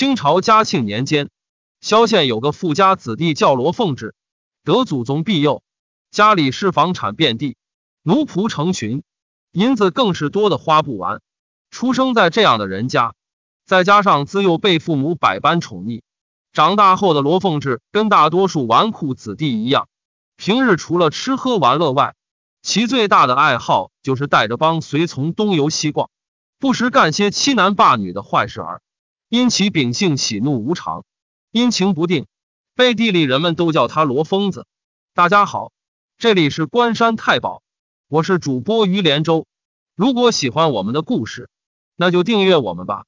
清朝嘉庆年间，萧县有个富家子弟叫罗凤志，得祖宗庇佑，家里是房产遍地，奴仆成群，银子更是多的花不完。出生在这样的人家，再加上自幼被父母百般宠溺，长大后的罗凤志跟大多数纨绔子弟一样，平日除了吃喝玩乐外，其最大的爱好就是带着帮随从东游西逛，不时干些欺男霸女的坏事儿。因其秉性喜怒无常，阴晴不定，背地里人们都叫他罗疯子。大家好，这里是关山太保，我是主播于连州。如果喜欢我们的故事，那就订阅我们吧。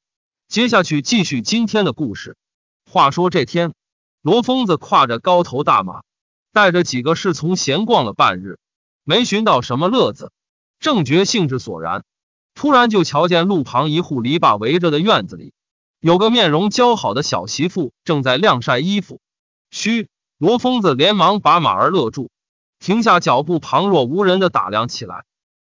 接下去继续今天的故事。话说这天，罗疯子跨着高头大马，带着几个侍从闲逛了半日，没寻到什么乐子，正觉兴致索然，突然就瞧见路旁一户篱笆围着的院子里。有个面容姣好的小媳妇正在晾晒衣服。嘘，罗疯子连忙把马儿勒住，停下脚步，旁若无人的打量起来。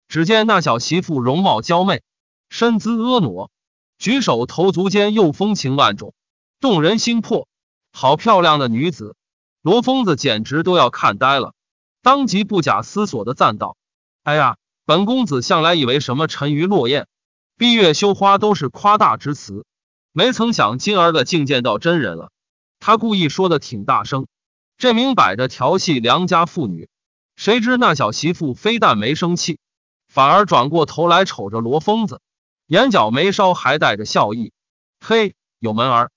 只见那小媳妇容貌娇媚，身姿婀娜，举手投足间又风情万种，动人心魄。好漂亮的女子，罗疯子简直都要看呆了。当即不假思索的赞道：“哎呀，本公子向来以为什么沉鱼落雁、闭月羞花都是夸大之词。”没曾想金儿的竟见到真人了，他故意说的挺大声，这明摆着调戏良家妇女。谁知那小媳妇非但没生气，反而转过头来瞅着罗疯子，眼角眉梢还带着笑意。嘿，有门儿！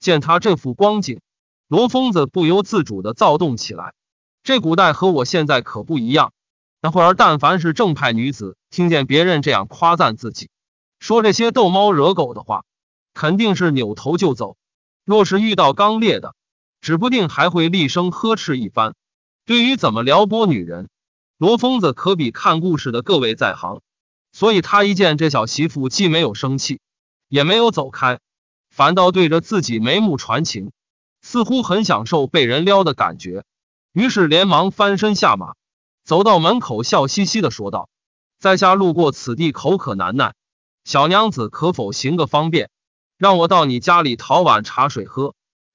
见他这副光景，罗疯子不由自主的躁动起来。这古代和我现在可不一样，那会儿但凡是正派女子，听见别人这样夸赞自己，说这些逗猫惹狗的话。肯定是扭头就走。若是遇到刚烈的，指不定还会厉声呵斥一番。对于怎么撩拨女人，罗疯子可比看故事的各位在行。所以他一见这小媳妇，既没有生气，也没有走开，反倒对着自己眉目传情，似乎很享受被人撩的感觉。于是连忙翻身下马，走到门口，笑嘻嘻的说道：“在下路过此地，口渴难耐，小娘子可否行个方便？”让我到你家里讨碗茶水喝。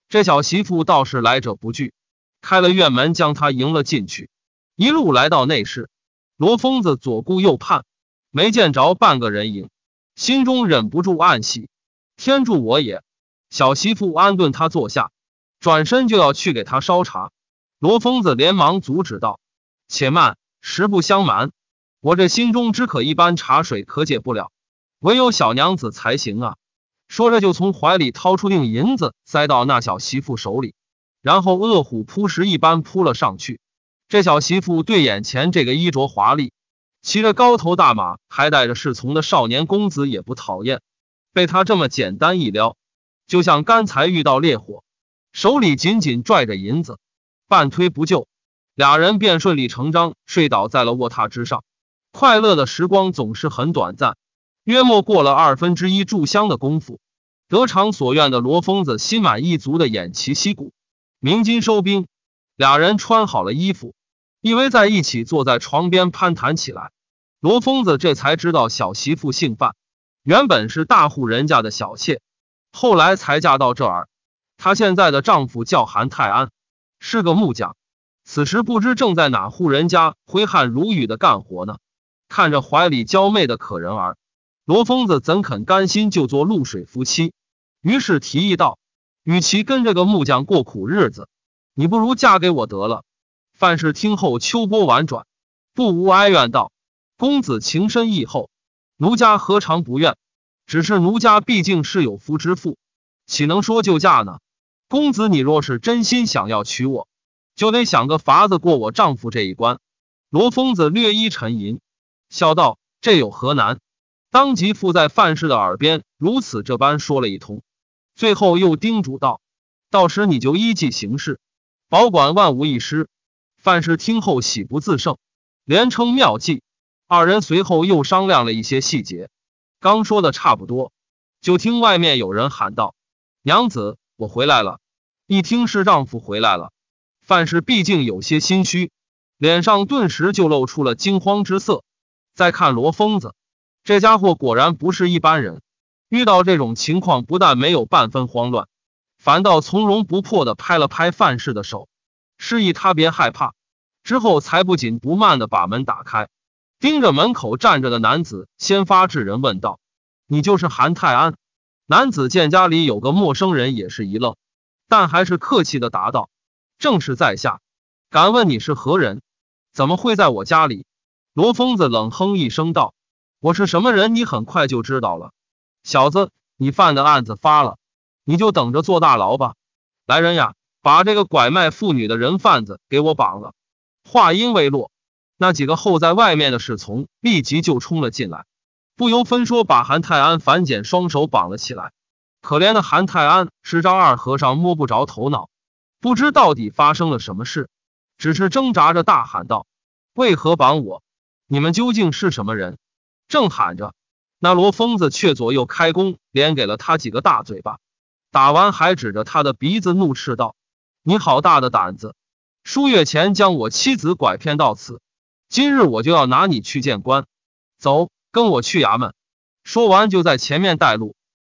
这小媳妇倒是来者不拒，开了院门将他迎了进去，一路来到内室。罗疯子左顾右盼，没见着半个人影，心中忍不住暗喜：天助我也！小媳妇安顿他坐下，转身就要去给他烧茶。罗疯子连忙阻止道：“且慢！实不相瞒，我这心中只渴，一般茶水可解不了，唯有小娘子才行啊！”说着，就从怀里掏出锭银子，塞到那小媳妇手里，然后饿虎扑食一般扑了上去。这小媳妇对眼前这个衣着华丽、骑着高头大马还带着侍从的少年公子也不讨厌，被他这么简单一撩，就像刚才遇到烈火，手里紧紧拽着银子，半推不就，俩人便顺理成章睡倒在了卧榻之上。快乐的时光总是很短暂。约莫过了二分之一炷香的功夫，得偿所愿的罗疯子心满意足的偃旗息鼓，鸣金收兵。俩人穿好了衣服，依偎在一起坐在床边攀谈起来。罗疯子这才知道小媳妇姓范，原本是大户人家的小妾，后来才嫁到这儿。她现在的丈夫叫韩泰安，是个木匠，此时不知正在哪户人家挥汗如雨的干活呢。看着怀里娇媚的可人儿。罗疯子怎肯甘心就做露水夫妻？于是提议道：“与其跟这个木匠过苦日子，你不如嫁给我得了。”范氏听后，秋波婉转，不无哀怨道：“公子情深意厚，奴家何尝不愿？只是奴家毕竟是有夫之妇，岂能说就嫁呢？公子你若是真心想要娶我，就得想个法子过我丈夫这一关。”罗疯子略一沉吟，笑道：“这有何难？”当即附在范氏的耳边，如此这般说了一通，最后又叮嘱道：“到时你就依计行事，保管万无一失。”范氏听后喜不自胜，连称妙计。二人随后又商量了一些细节，刚说的差不多，就听外面有人喊道：“娘子，我回来了！”一听是丈夫回来了，范氏毕竟有些心虚，脸上顿时就露出了惊慌之色。再看罗疯子。这家伙果然不是一般人，遇到这种情况不但没有半分慌乱，反倒从容不迫的拍了拍范氏的手，示意他别害怕，之后才不紧不慢的把门打开，盯着门口站着的男子，先发制人问道：“你就是韩泰安？”男子见家里有个陌生人，也是一愣，但还是客气的答道：“正是在下，敢问你是何人？怎么会在我家里？”罗疯子冷哼一声道。我是什么人，你很快就知道了，小子，你犯的案子发了，你就等着坐大牢吧！来人呀，把这个拐卖妇女的人贩子给我绑了！话音未落，那几个候在外面的侍从立即就冲了进来，不由分说把韩泰安、樊简双手绑了起来。可怜的韩泰安是张二和尚摸不着头脑，不知到底发生了什么事，只是挣扎着大喊道：“为何绑我？你们究竟是什么人？”正喊着，那罗疯子却左右开弓，连给了他几个大嘴巴。打完，还指着他的鼻子怒斥道：“你好大的胆子！数月前将我妻子拐骗到此，今日我就要拿你去见官。走，跟我去衙门。”说完，就在前面带路。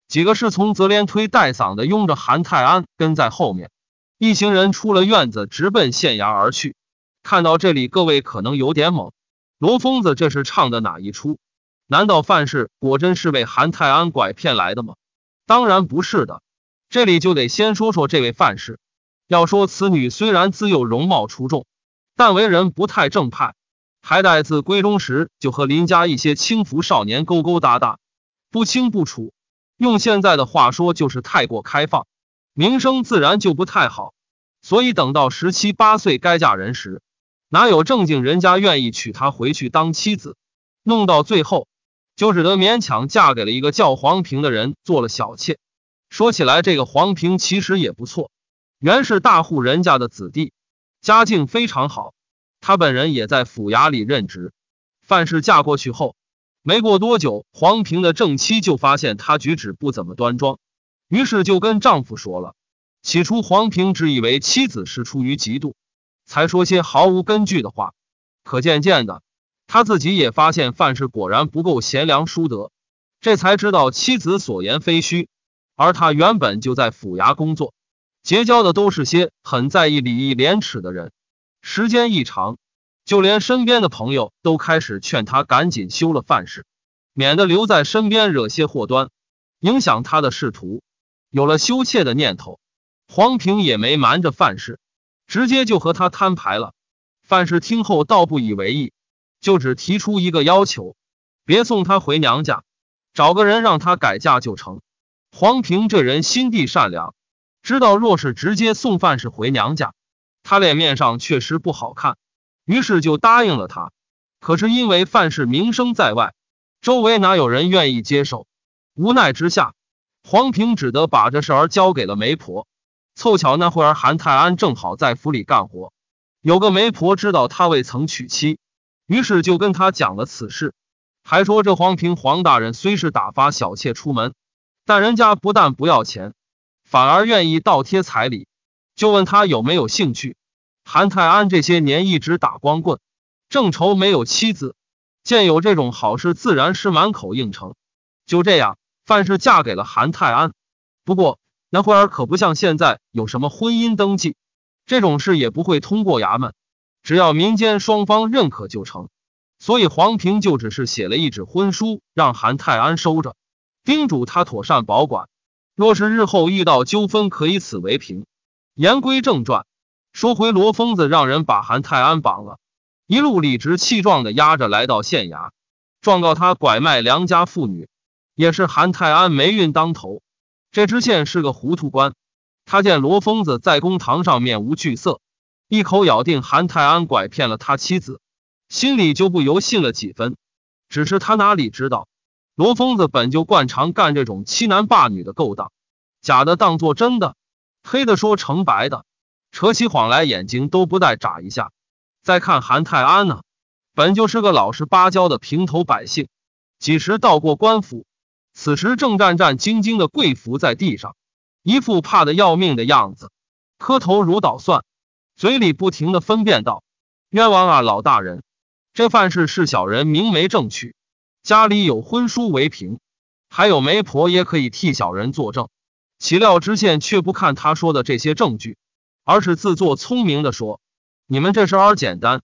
几个侍从则连推带搡的拥着韩泰安跟在后面。一行人出了院子，直奔县衙而去。看到这里，各位可能有点懵：罗疯子这是唱的哪一出？难道范氏果真是被韩泰安拐骗来的吗？当然不是的。这里就得先说说这位范氏。要说此女虽然自幼容貌出众，但为人不太正派，还待自闺中时就和邻家一些轻浮少年勾勾搭搭，不清不楚。用现在的话说，就是太过开放，名声自然就不太好。所以等到十七八岁该嫁人时，哪有正经人家愿意娶她回去当妻子？弄到最后。就只得勉强嫁给了一个叫黄平的人做了小妾。说起来，这个黄平其实也不错，原是大户人家的子弟，家境非常好。他本人也在府衙里任职。范氏嫁过去后，没过多久，黄平的正妻就发现她举止不怎么端庄，于是就跟丈夫说了。起初，黄平只以为妻子是出于嫉妒，才说些毫无根据的话。可渐渐的，他自己也发现范氏果然不够贤良淑德，这才知道妻子所言非虚。而他原本就在府衙工作，结交的都是些很在意礼义廉耻的人，时间一长，就连身边的朋友都开始劝他赶紧休了范氏，免得留在身边惹些祸端，影响他的仕途。有了羞怯的念头，黄平也没瞒着范氏，直接就和他摊牌了。范氏听后倒不以为意。就只提出一个要求，别送他回娘家，找个人让他改嫁就成。黄平这人心地善良，知道若是直接送范氏回娘家，他脸面上确实不好看，于是就答应了他。可是因为范氏名声在外，周围哪有人愿意接受？无奈之下，黄平只得把这事儿交给了媒婆。凑巧那会儿韩泰安正好在府里干活，有个媒婆知道他未曾娶妻。于是就跟他讲了此事，还说这黄平黄大人虽是打发小妾出门，但人家不但不要钱，反而愿意倒贴彩礼，就问他有没有兴趣。韩泰安这些年一直打光棍，正愁没有妻子，见有这种好事，自然是满口应承。就这样，范氏嫁给了韩泰安。不过那会儿可不像现在有什么婚姻登记，这种事也不会通过衙门。只要民间双方认可就成，所以黄平就只是写了一纸婚书，让韩泰安收着，叮嘱他妥善保管。若是日后遇到纠纷，可以此为凭。言归正传，说回罗疯子，让人把韩泰安绑了，一路理直气壮的押着来到县衙，状告他拐卖良家妇女。也是韩泰安霉运当头，这支县是个糊涂官。他见罗疯子在公堂上面无惧色。一口咬定韩泰安拐骗了他妻子，心里就不由信了几分。只是他哪里知道，罗疯子本就惯常干这种欺男霸女的勾当，假的当做真的，黑的说成白的，扯起谎来眼睛都不带眨一下。再看韩泰安呢，本就是个老实巴交的平头百姓，几时到过官府？此时正战战兢兢的跪伏在地上，一副怕的要命的样子，磕头如捣蒜。嘴里不停的分辨道：“冤枉啊，老大人，这范氏是小人明媒正娶，家里有婚书为凭，还有媒婆也可以替小人作证。”岂料知县却不看他说的这些证据，而是自作聪明的说：“你们这事儿简单，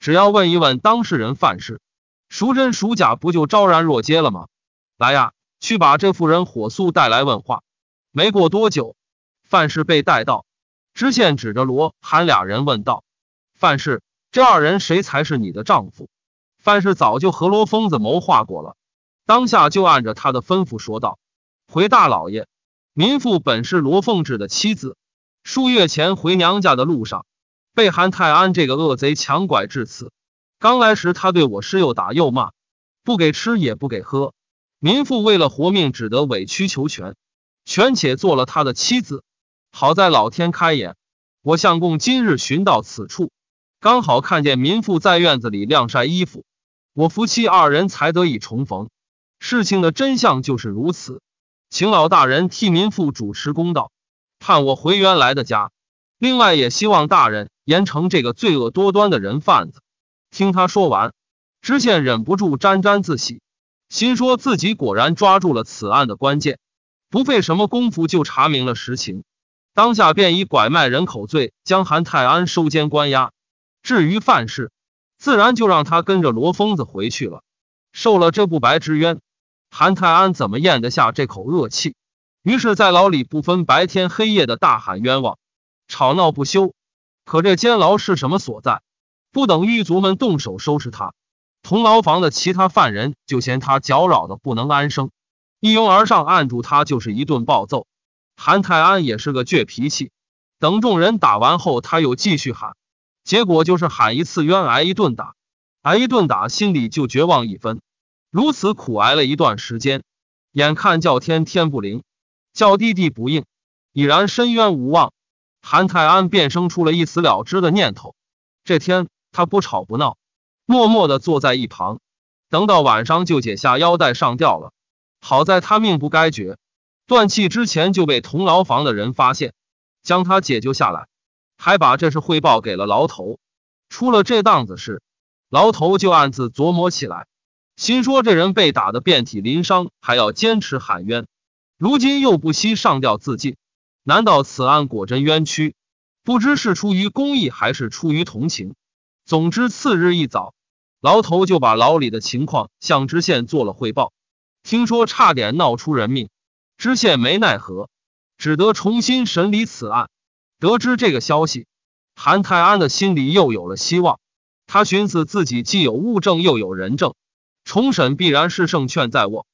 只要问一问当事人范氏，孰真孰假，不就昭然若揭了吗？来呀，去把这妇人火速带来问话。”没过多久，范氏被带到。知县指着罗喊俩人问道：“范氏，这二人谁才是你的丈夫？”范氏早就和罗疯子谋划过了，当下就按着他的吩咐说道：“回大老爷，民妇本是罗凤志的妻子，数月前回娘家的路上，被韩泰安这个恶贼强拐至此。刚来时他对我是又打又骂，不给吃也不给喝。民妇为了活命，只得委曲求全，全且做了他的妻子。”好在老天开眼，我相公今日寻到此处，刚好看见民妇在院子里晾晒衣服，我夫妻二人才得以重逢。事情的真相就是如此，请老大人替民妇主持公道，盼我回原来的家。另外，也希望大人严惩这个罪恶多端的人贩子。听他说完，知县忍不住沾沾自喜，心说自己果然抓住了此案的关键，不费什么功夫就查明了实情。当下便以拐卖人口罪将韩泰安收监关押。至于范事，自然就让他跟着罗疯子回去了。受了这不白之冤，韩泰安怎么咽得下这口恶气？于是，在牢里不分白天黑夜的大喊冤枉，吵闹不休。可这监牢是什么所在？不等狱卒们动手收拾他，同牢房的其他犯人就嫌他搅扰的不能安生，一拥而上按住他，就是一顿暴揍。韩泰安也是个倔脾气，等众人打完后，他又继续喊，结果就是喊一次冤，挨一顿打，挨一顿打，心里就绝望一分。如此苦挨了一段时间，眼看叫天天不灵，叫地地不应，已然深渊无望，韩泰安便生出了一死了之的念头。这天他不吵不闹，默默地坐在一旁，等到晚上就解下腰带上吊了。好在他命不该绝。断气之前就被同牢房的人发现，将他解救下来，还把这事汇报给了牢头。出了这档子事，牢头就暗自琢磨起来，心说这人被打的遍体鳞伤，还要坚持喊冤，如今又不惜上吊自尽，难道此案果真冤屈？不知是出于公义还是出于同情。总之，次日一早，牢头就把牢里的情况向知县做了汇报，听说差点闹出人命。知县没奈何，只得重新审理此案。得知这个消息，韩泰安的心里又有了希望。他寻思自己既有物证，又有人证，重审必然是胜券在握。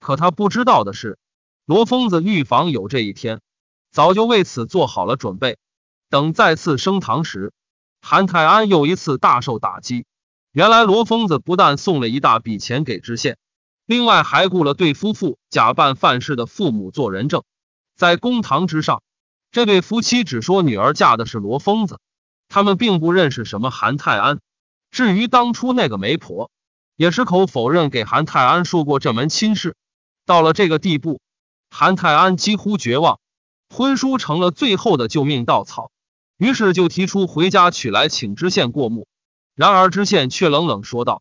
可他不知道的是，罗疯子预防有这一天，早就为此做好了准备。等再次升堂时，韩泰安又一次大受打击。原来罗疯子不但送了一大笔钱给知县。另外还雇了对夫妇假扮范氏的父母做人证，在公堂之上，这对夫妻只说女儿嫁的是罗疯子，他们并不认识什么韩泰安。至于当初那个媒婆，也矢口否认给韩泰安说过这门亲事。到了这个地步，韩泰安几乎绝望，婚书成了最后的救命稻草，于是就提出回家取来请知县过目。然而知县却冷冷说道：“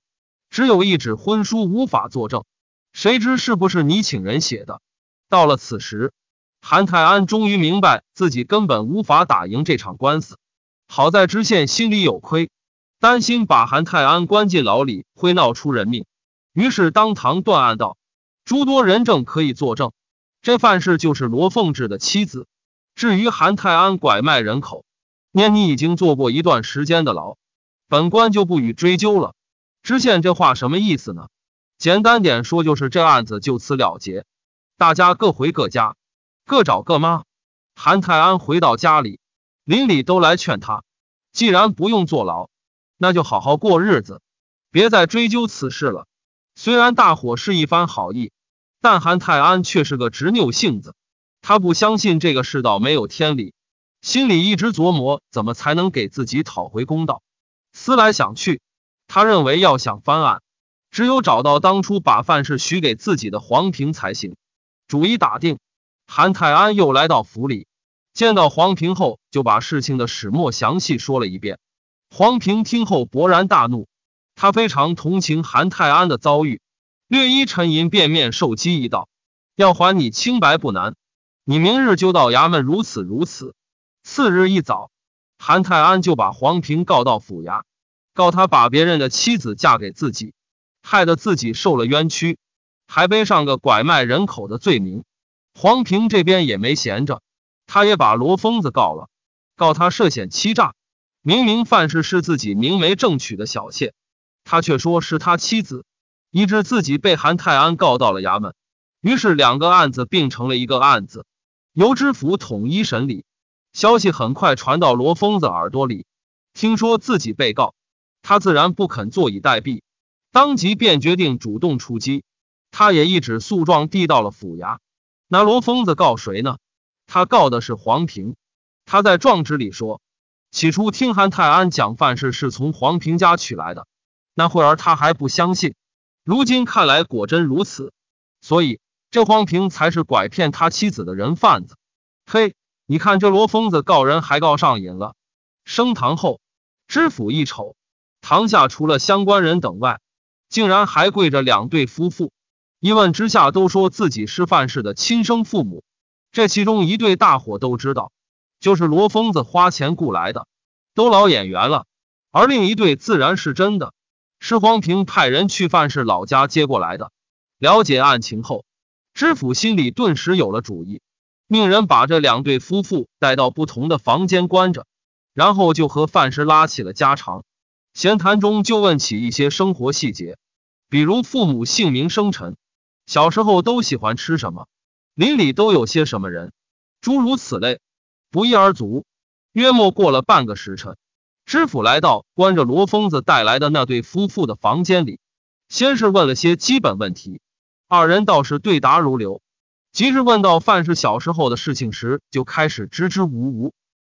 只有一纸婚书，无法作证。”谁知是不是你请人写的？到了此时，韩泰安终于明白自己根本无法打赢这场官司。好在知县心里有亏，担心把韩泰安关进牢里会闹出人命，于是当堂断案道：“诸多人证可以作证，这范氏就是罗凤志的妻子。至于韩泰安拐卖人口，念你已经坐过一段时间的牢，本官就不予追究了。”知县这话什么意思呢？简单点说，就是这案子就此了结，大家各回各家，各找各妈。韩泰安回到家里，邻里都来劝他，既然不用坐牢，那就好好过日子，别再追究此事了。虽然大伙是一番好意，但韩泰安却是个执拗性子，他不相信这个世道没有天理，心里一直琢磨怎么才能给自己讨回公道。思来想去，他认为要想翻案。只有找到当初把范是许给自己的黄平才行。主意打定，韩泰安又来到府里，见到黄平后，就把事情的始末详细说了一遍。黄平听后勃然大怒，他非常同情韩泰安的遭遇，略一沉吟，便面授机宜道：“要还你清白不难，你明日就到衙门，如此如此。”次日一早，韩泰安就把黄平告到府衙，告他把别人的妻子嫁给自己。害得自己受了冤屈，还背上个拐卖人口的罪名。黄平这边也没闲着，他也把罗疯子告了，告他涉嫌欺诈。明明范氏是自己明媒正娶的小妾，他却说是他妻子。以致自己被韩泰安告到了衙门，于是两个案子并成了一个案子，由知府统一审理。消息很快传到罗疯子耳朵里，听说自己被告，他自然不肯坐以待毙。当即便决定主动出击，他也一纸诉状递到了府衙。那罗疯子告谁呢？他告的是黄平。他在状纸里说：“起初听韩泰安讲范事是从黄平家取来的，那会儿他还不相信，如今看来果真如此，所以这黄平才是拐骗他妻子的人贩子。”嘿，你看这罗疯子告人还告上瘾了。升堂后，知府一瞅，堂下除了相关人等外，竟然还跪着两对夫妇，一问之下都说自己是范氏的亲生父母。这其中一对大伙都知道，就是罗疯子花钱雇来的，都老演员了；而另一对自然是真的，是黄平派人去范氏老家接过来的。了解案情后，知府心里顿时有了主意，命人把这两对夫妇带到不同的房间关着，然后就和范氏拉起了家常。闲谈中就问起一些生活细节，比如父母姓名、生辰，小时候都喜欢吃什么，邻里都有些什么人，诸如此类，不一而足。约莫过了半个时辰，知府来到关着罗疯子带来的那对夫妇的房间里，先是问了些基本问题，二人倒是对答如流。即使问到范氏小时候的事情时，就开始支支吾吾，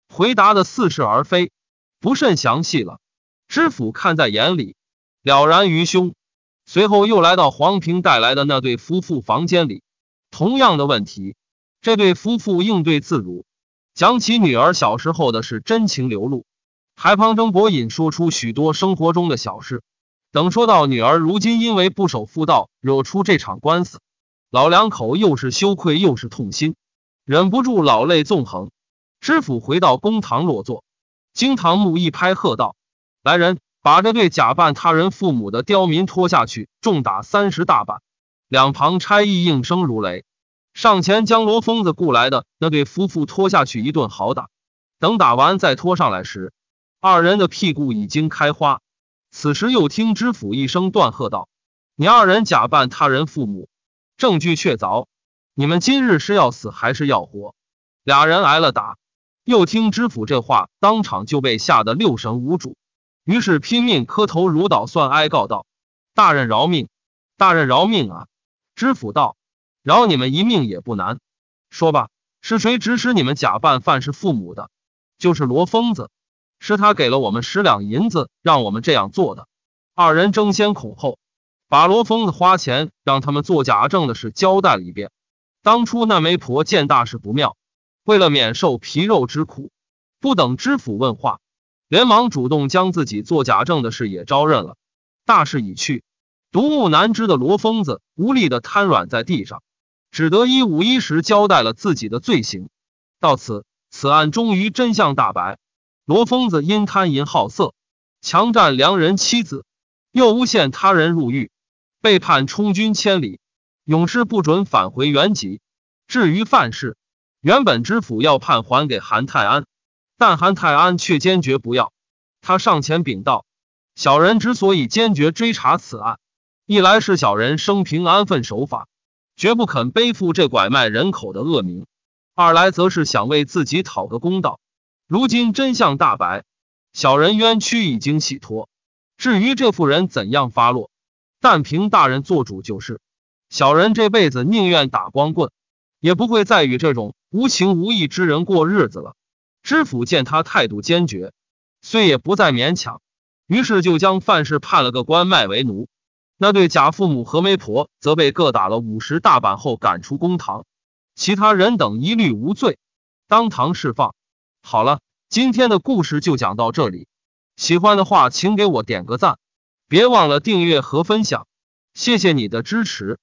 回答的似是而非，不甚详细了。知府看在眼里，了然于胸。随后又来到黄平带来的那对夫妇房间里，同样的问题，这对夫妇应对自如，讲起女儿小时候的事，真情流露，还旁征博引，说出许多生活中的小事。等说到女儿如今因为不守妇道惹出这场官司，老两口又是羞愧又是痛心，忍不住老泪纵横。知府回到公堂落座，惊堂木一拍，喝道。来人，把这对假扮他人父母的刁民拖下去，重打三十大板。两旁差役应声如雷，上前将罗疯子雇来的那对夫妇拖下去一顿好打。等打完再拖上来时，二人的屁股已经开花。此时又听知府一声断喝道：“你二人假扮他人父母，证据确凿，你们今日是要死还是要活？”俩人挨了打，又听知府这话，当场就被吓得六神无主。于是拼命磕头如捣蒜，哀告道：“大人饶命，大人饶命啊！”知府道：“饶你们一命也不难。说吧，是谁指使你们假扮范氏父母的？就是罗疯子，是他给了我们十两银子，让我们这样做的。”二人争先恐后，把罗疯子花钱让他们做假证的事交代了一遍。当初那媒婆见大事不妙，为了免受皮肉之苦，不等知府问话。连忙主动将自己做假证的事也招认了。大势已去，独木难支的罗疯子无力的瘫软在地上，只得一五一十交代了自己的罪行。到此，此案终于真相大白。罗疯子因贪淫好色，强占良人妻子，又诬陷他人入狱，被判充军千里，永世不准返回原籍。至于范氏，原本知府要判还给韩泰安。但韩泰安却坚决不要。他上前禀道：“小人之所以坚决追查此案，一来是小人生平安分守法，绝不肯背负这拐卖人口的恶名；二来则是想为自己讨个公道。如今真相大白，小人冤屈已经洗脱。至于这妇人怎样发落，但凭大人做主就是。小人这辈子宁愿打光棍，也不会再与这种无情无义之人过日子了。”知府见他态度坚决，虽也不再勉强，于是就将范氏判了个官卖为奴。那对假父母和媒婆则被各打了五十大板后赶出公堂，其他人等一律无罪，当堂释放。好了，今天的故事就讲到这里。喜欢的话，请给我点个赞，别忘了订阅和分享，谢谢你的支持。